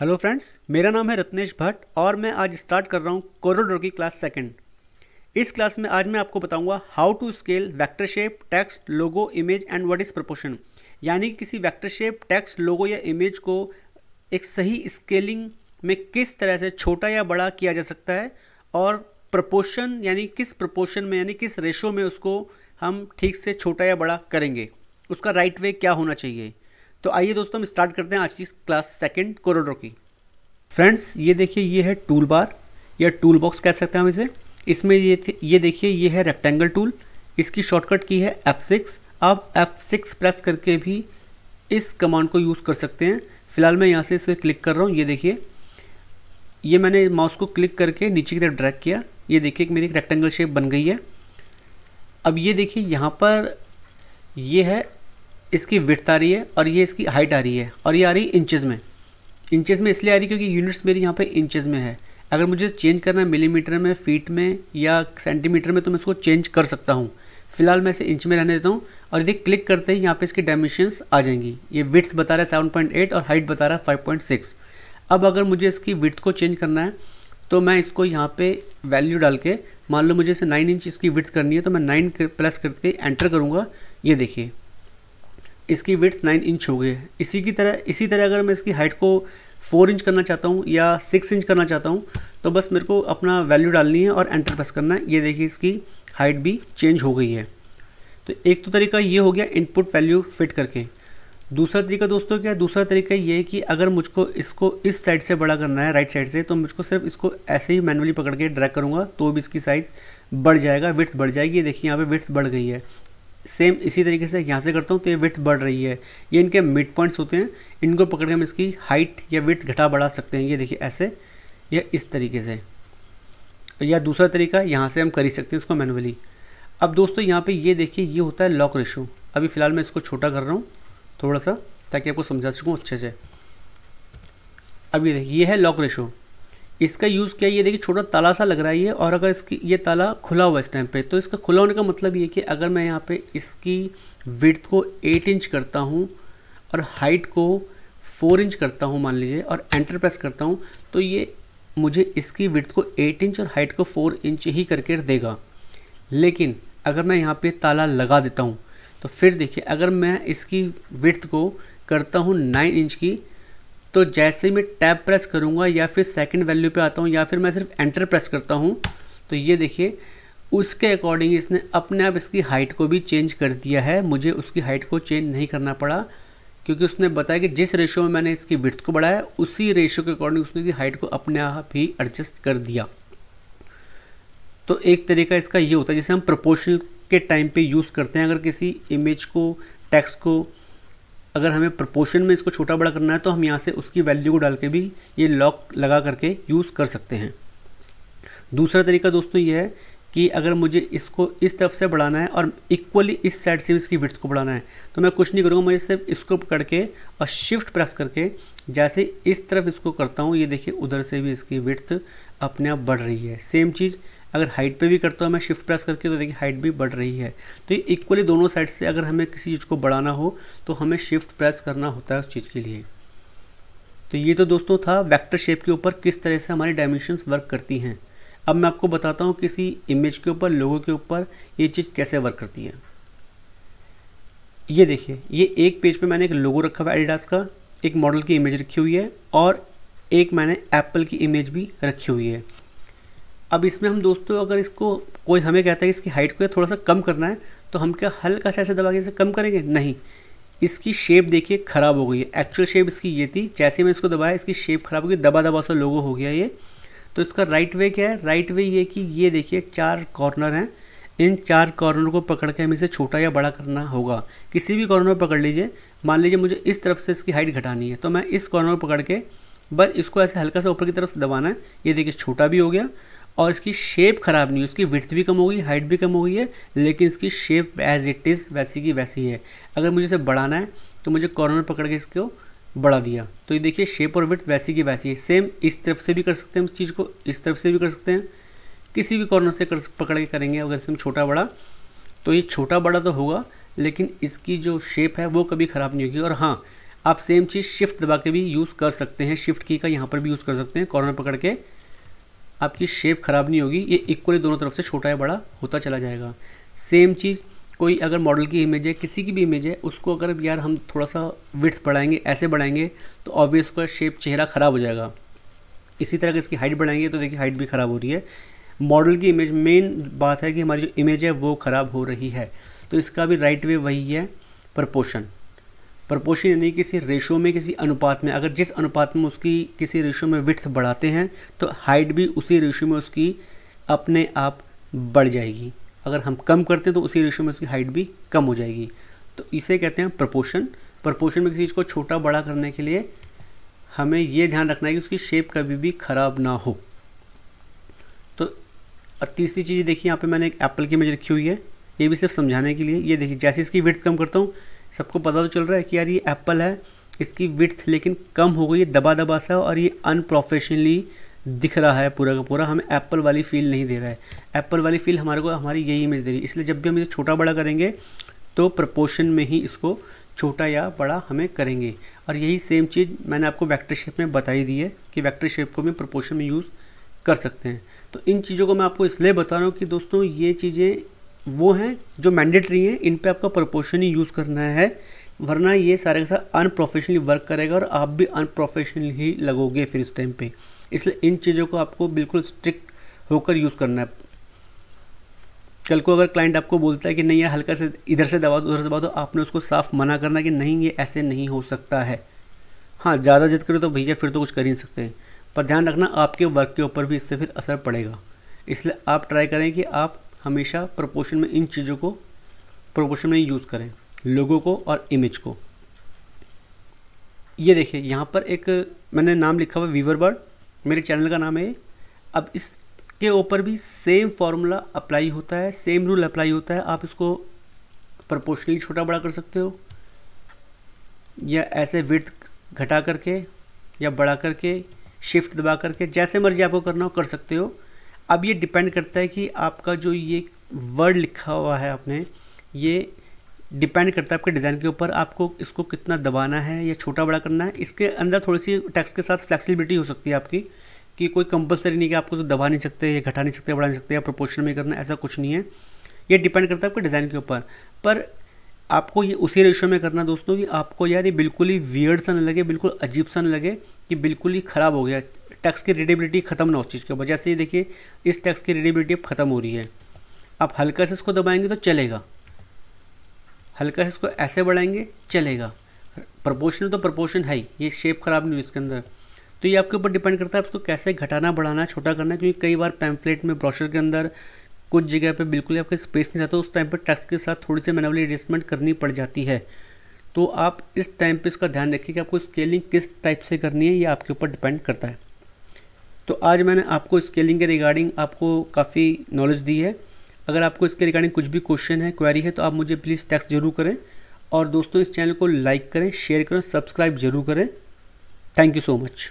hello friends मेरा नाम है रत्नेश भट्ट और मैं आज स्टार्ट कर रहा हूँ कोरोडोर की क्लास सेकंड इस क्लास में आज मैं आपको बताऊंगा how to scale vector shape text logo image and what is proportion यानी कि किसी वेक्टर शेप टेक्स्ट लोगो या इमेज को एक सही स्केलिंग में किस तरह से छोटा या बड़ा किया जा सकता है और प्रपोर्शन यानी किस प्रपोर्शन में यानी किस रेशो में उसको हम ठीक से छोटा या बड़ा करेंगे उसका राइट right वे क्या होना चाहिए तो आइए दोस्तों हम स्टार्ट करते हैं आज की क्लास सेकंड कोरोडो की फ्रेंड्स ये देखिए ये है टूल बार या टूल बॉक्स कह सकते हैं हम इसे इसमें ये ये देखिए ये है रेक्टेंगल टूल इसकी शॉर्टकट की है F6 आप F6 प्रेस करके भी इस कमांड को यूज़ कर सकते हैं फिलहाल मैं यहाँ से इसे क्लिक कर रहा हूँ ये देखिए ये मैंने माउस को क्लिक करके नीचे की तरफ ड्रैग किया ये देखिए कि मेरी रेक्टेंगल शेप बन गई है अब ये देखिए यहाँ पर ये है इसकी विथ आ रही है और ये इसकी हाइट आ रही है और ये आ रही है इंचज़ में इंचज़ में इसलिए आ रही है क्योंकि यूनिट्स मेरी यहाँ पे इंचज़ में है अगर मुझे चेंज करना है मिलीमीटर में फीट में या सेंटीमीटर में तो मैं इसको चेंज कर सकता हूँ फिलहाल मैं इसे इंच में रहने देता हूँ और यदि क्लिक करते ही यहाँ पर इसकी डायमेंशंस आ जाएंगी ये विथ बता रहा है सेवन और हाइट बता रहा है फाइव अब अगर मुझे इसकी विथ को चेंज करना है तो मैं इसको यहाँ पे वैल्यू डाल के मान लो मुझे इसे 9 इंच इसकी विथ करनी है तो मैं 9 प्लस करके एंटर करूँगा ये देखिए इसकी विथ नाइन इंच हो गई इसी की तरह इसी तरह अगर मैं इसकी हाइट को फोर इंच करना चाहता हूँ या सिक्स इंच करना चाहता हूँ तो बस मेरे को अपना वैल्यू डालनी है और एंटर प्रेस करना है ये देखिए इसकी हाइट भी चेंज हो गई है तो एक तो तरीका ये हो गया इनपुट वैल्यू फिट करके दूसरा तरीका दोस्तों क्या दूसरा तरीका ये है कि अगर मुझको इसको इस साइड से बड़ा करना है राइट साइड से तो मुझको सिर्फ इसको ऐसे ही मैनुअली पकड़ के ड्रैग करूँगा तो भी इसकी साइज़ बढ़ जाएगा विथ बढ़ जाएगी ये देखिए यहाँ पे विथ बढ़ गई है सेम इसी तरीके से यहाँ से करता हूँ तो ये विथ बढ़ रही है ये इनके मिड पॉइंट्स होते हैं इनको पकड़ के हम इसकी हाइट या विथ घटा बढ़ा सकते हैं ये देखिए ऐसे या इस तरीके से या दूसरा तरीका यहाँ से हम कर ही सकते हैं इसको मैनुअली अब दोस्तों यहाँ पे ये देखिए ये होता है लॉक रेशो अभी फ़िलहाल मैं इसको छोटा कर रहा हूँ थोड़ा सा ताकि आपको समझा सकूँ अच्छे से अब ये देखिए ये है लॉक रेशो इसका यूज़ किया ये देखिए छोटा ताला सा लग रहा है ये और अगर इसकी ये ताला खुला हुआ इस टाइम पे तो इसका खुला होने का मतलब ये कि अगर मैं यहाँ पे इसकी विड्थ को 8 इंच करता हूँ और हाइट को 4 इंच करता हूँ मान लीजिए और एंटर प्रेस करता हूँ तो ये मुझे इसकी विड्थ को 8 इंच और हाइट को 4 इंच ही करके देगा लेकिन अगर मैं यहाँ पर ताला लगा देता हूँ तो फिर देखिए अगर मैं इसकी विर्थ को करता हूँ नाइन इंच की तो जैसे ही मैं टैब प्रेस करूँगा या फिर सेकेंड वैल्यू पर आता हूँ या फिर मैं सिर्फ एंटर प्रेस करता हूँ तो ये देखिए उसके अकॉर्डिंग इसने अपने आप इसकी हाइट को भी चेंज कर दिया है मुझे उसकी हाइट को चेंज नहीं करना पड़ा क्योंकि उसने बताया कि जिस रेशो में मैंने इसकी विथ को बढ़ाया उसी रेशो के अकॉर्डिंग उसने इसकी हाइट को अपने आप ही एडजस्ट कर दिया तो एक तरीका इसका ये होता है जैसे हम प्रपोर्शनल के टाइम पे यूज़ करते हैं अगर किसी इमेज को टेक्स्ट को अगर हमें प्रपोर्शन में इसको छोटा बड़ा करना है तो हम यहाँ से उसकी वैल्यू को डाल के भी ये लॉक लगा करके यूज़ कर सकते हैं दूसरा तरीका दोस्तों ये है कि अगर मुझे इसको इस तरफ से बढ़ाना है और इक्वली इस साइड से भी इसकी विर्थ को बढ़ाना है तो मैं कुछ नहीं करूँगा मुझे सिर्फ इसको करके और शिफ्ट प्रेस करके जैसे इस तरफ इसको करता हूँ ये देखिए उधर से भी इसकी विर्थ अपने आप बढ़ रही है सेम चीज़ अगर हाइट पे भी करता हूँ मैं शिफ्ट प्रेस करके तो देखिए हाइट भी बढ़ रही है तो ये इक्वली दोनों साइड से अगर हमें किसी चीज़ को बढ़ाना हो तो हमें शिफ्ट प्रेस करना होता है उस चीज़ के लिए तो ये तो दोस्तों था वैक्टर शेप के ऊपर किस तरह से हमारी डायमेंशन वर्क करती हैं अब मैं आपको बताता हूँ किसी इमेज के ऊपर लोगों के ऊपर ये चीज़ कैसे वर्क करती है ये देखिए ये एक पेज पे मैंने एक लोगो रखा हुआ एडिडास का एक मॉडल की इमेज रखी हुई है और एक मैंने एप्पल की इमेज भी रखी हुई है अब इसमें हम दोस्तों अगर इसको कोई हमें कहता है इसकी हाइट को थोड़ा सा कम करना है तो हम क्या हल्का सा ऐसे दबा के इसे कम करेंगे नहीं इसकी शेप देखिए ख़राब हो गई है एक्चुअल शेप इसकी ये थी जैसे मैं इसको दबाया इसकी शेप ख़राब हो गई दबा दबा सा लोगो हो गया ये तो इसका राइट वे क्या है राइट वे ये कि ये देखिए चार कॉर्नर हैं इन चार कॉर्नर को पकड़ के हमें इसे छोटा या बड़ा करना होगा किसी भी कॉर्नर पकड़ लीजिए मान लीजिए मुझे इस तरफ से इसकी हाइट घटानी है तो मैं इस कॉर्नर पकड़ के बस इसको ऐसे हल्का सा ऊपर की तरफ दबाना है ये देखिए छोटा भी हो गया और इसकी शेप ख़राब नहीं है उसकी विथ भी कम हो गई हाइट भी कम हो गई है लेकिन इसकी शेप एज इट इज़ वैसी की वैसी है अगर मुझे इसे बढ़ाना है तो मुझे कॉर्नर पकड़ के इसको बढ़ा दिया तो ये देखिए शेप और विथ वैसी की वैसी है सेम इस तरफ से भी कर सकते हैं उस चीज़ को इस तरफ से भी कर सकते हैं किसी भी कॉर्नर से कर पकड़ के करेंगे अगर इसमें छोटा बड़ा तो ये छोटा बड़ा तो होगा लेकिन इसकी जो शेप है वो कभी ख़राब नहीं होगी और हाँ आप सेम चीज़ शिफ्ट दबा के भी यूज़ कर सकते हैं शिफ्ट की का यहाँ पर भी यूज़ कर सकते हैं कॉर्नर पकड़ के आपकी शेप ख़राब नहीं होगी ये इक्वली दोनों तरफ से छोटा या बड़ा होता चला जाएगा सेम चीज़ कोई अगर मॉडल की इमेज है किसी की भी इमेज है उसको अगर यार हम थोड़ा सा विथ बढ़ाएंगे ऐसे बढ़ाएंगे तो ऑब्वियस उसका शेप चेहरा ख़राब हो जाएगा इसी तरह की इसकी हाइट बढ़ाएंगे तो देखिए हाइट भी ख़राब हो रही है मॉडल की इमेज मेन बात है कि हमारी जो इमेज है वो ख़राब हो रही है तो इसका भी राइट वे वही है प्रपोशन प्रपोशन यानी किसी रेशो में किसी अनुपात में अगर जिस अनुपात में उसकी किसी रेशो में विथ बढ़ाते हैं तो हाइट भी उसी रेशो में उसकी अपने आप बढ़ जाएगी अगर हम कम करते हैं तो उसी रेशो में उसकी हाइट भी कम हो जाएगी तो इसे कहते हैं प्रपोशन प्रपोशन में किसी चीज़ को छोटा बड़ा करने के लिए हमें ये ध्यान रखना है कि उसकी शेप कभी भी ख़राब ना हो तो और तीसरी चीज़ देखिए यहाँ पे मैंने एक एप्पल की इमेज रखी हुई है ये भी सिर्फ समझाने के लिए ये देखिए जैसे इसकी विथ कम करता हूँ सबको पता तो चल रहा है कि यार ये एप्पल है इसकी विथ लेकिन कम हो गई है दबा दबा सा और ये अनप्रोफेशनली दिख रहा है पूरा का पूरा हमें एप्पल वाली फील नहीं दे रहा है एप्पल वाली फील हमारे को हमारी यही इमेज दे रही है इसलिए जब भी हम इसे छोटा बड़ा करेंगे तो प्रपोर्शन में ही इसको छोटा या बड़ा हमें करेंगे और यही सेम चीज़ मैंने आपको वैक्टर शेप में बताई दी है कि वैक्टर शेप को भी प्रपोर्शन में यूज़ कर सकते हैं तो इन चीज़ों को मैं आपको इसलिए बता रहा हूँ कि दोस्तों ये चीज़ें वो हैं जो मैंडेटरी हैं इन पे आपका प्रोपोर्शन ही यूज़ करना है वरना ये सारे के साथ अनप्रोफेशनली वर्क करेगा और आप भी अनप्रोफेशनली ही लगोगे फिर इस टाइम पे इसलिए इन चीज़ों को आपको बिल्कुल स्ट्रिक्ट होकर यूज़ करना है कल को अगर क्लाइंट आपको बोलता है कि नहीं यार हल्का से इधर से दबा दो उधर से दबा दो आपने उसको साफ मना करना कि नहीं ये ऐसे नहीं हो सकता है हाँ ज़्यादा जिद करो तो भैया फिर तो कुछ कर ही नहीं सकते पर ध्यान रखना आपके वर्क के ऊपर भी इससे फिर असर पड़ेगा इसलिए आप ट्राई करें कि आप हमेशा प्रोपोर्शन में इन चीज़ों को प्रोपोर्शन में यूज़ करें लोगों को और इमेज को ये देखिए यहाँ पर एक मैंने नाम लिखा हुआ वीवर बर्ड मेरे चैनल का नाम है अब इसके ऊपर भी सेम फार्मूला अप्लाई होता है सेम रूल अप्लाई होता है आप इसको प्रपोर्शनली छोटा बड़ा कर सकते हो या ऐसे विर्थ घटा करके या बड़ा करके शिफ्ट दबा करके जैसे मर्जी आपको करना हो कर सकते हो अब ये डिपेंड करता है कि आपका जो ये वर्ड लिखा हुआ है आपने ये डिपेंड करता है आपके डिज़ाइन के ऊपर आपको इसको कितना दबाना है या छोटा बड़ा करना है इसके अंदर थोड़ी सी टैक्स के साथ फ्लैक्सीबिलिटी हो सकती है आपकी कि कोई कंपलसरी नहीं कि आपको उसको दबा नहीं सकते या घटा नहीं सकते बढ़ा नहीं सकते या प्रोपोर्शन में करना ऐसा कुछ नहीं है ये डिपेंड करता है आपके डिज़ाइन के ऊपर पर आपको ये उसी रेशो में करना दोस्तों कि आपको यार ये बिल्कुल ही वियर्ड सा न लगे बिल्कुल अजीब सा न लगे कि बिल्कुल ही ख़राब हो गया टैक्स की रीडेबिलिटी ख़त्म ना उस चीज़ की वजह से ये देखिए इस टैक्स की रीडेबिलिटी अब ख़त्म हो रही है आप हल्का से इसको दबाएंगे तो चलेगा हल्का से इसको ऐसे बढ़ाएंगे चलेगा प्रपोर्शनल तो प्रपोर्शन है ही ये शेप ख़राब नहीं हुई इसके अंदर तो ये आपके ऊपर डिपेंड करता है इसको कैसे घटाना बढ़ाना छोटा करना क्योंकि कई बार पैम्फलेट में ब्रॉशर के अंदर कुछ जगह पे बिल्कुल आपके स्पेस नहीं रहता उस टाइम पर टैक्स के साथ थोड़ी सी मैनुअली एडजस्टमेंट करनी पड़ जाती है तो आप इस टाइम पे इसका ध्यान रखिए कि आपको स्केलिंग किस टाइप से करनी है ये आपके ऊपर डिपेंड करता है तो आज मैंने आपको स्केलिंग के रिगार्डिंग आपको काफ़ी नॉलेज दी है अगर आपको इसके रिगार्डिंग कुछ भी क्वेश्चन है क्वेरी है तो आप मुझे प्लीज़ टेक्स्ट जरूर करें और दोस्तों इस चैनल को लाइक करें शेयर करें सब्सक्राइब जरूर करें थैंक यू सो मच